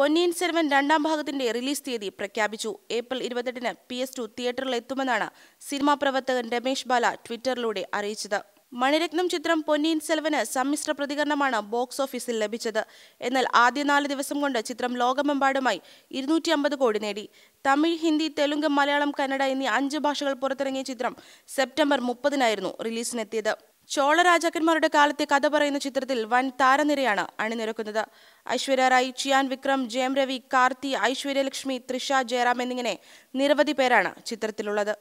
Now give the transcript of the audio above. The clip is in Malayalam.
പൊന്നിയിൻ സെൽവൻ രണ്ടാം ഭാഗത്തിന്റെ റിലീസ് തീയതി പ്രഖ്യാപിച്ചു ഏപ്രിൽ ഇരുപത്തെട്ടിന് പി എസ് ടു എത്തുമെന്നാണ് സിനിമാ പ്രവർത്തകൻ രമേശ് ബാല ട്വിറ്ററിലൂടെ അറിയിച്ചത് മണിരത്നം ചിത്രം പൊന്നിയിൻ സെൽവന് സമ്മിശ്ര പ്രതികരണമാണ് ബോക്സ് ഓഫീസിൽ ലഭിച്ചത് എന്നാൽ ആദ്യ നാല് ദിവസം കൊണ്ട് ചിത്രം ലോകമെമ്പാടുമായി ഇരുന്നൂറ്റി അമ്പത് കോടി നേടി തമിഴ് ഹിന്ദി തെലുങ്ക് മലയാളം കന്നഡ എന്നീ അഞ്ച് ഭാഷകൾ പുറത്തിറങ്ങിയ ചിത്രം സെപ്റ്റംബർ മുപ്പതിനായിരുന്നു റിലീസിനെത്തിയത് ചോള രാജാക്കന്മാരുടെ കാലത്തെ കഥ പറയുന്ന ചിത്രത്തിൽ വൻ താരനിരയാണ് അണിനിരക്കുന്നത് ഐശ്വര്യ റായ് ചിയാൻ വിക്രം ജയം രവി കാർത്തി ഐശ്വര്യലക്ഷ്മി തൃഷ ജയറാം എന്നിങ്ങനെ നിരവധി പേരാണ് ചിത്രത്തിലുള്ളത്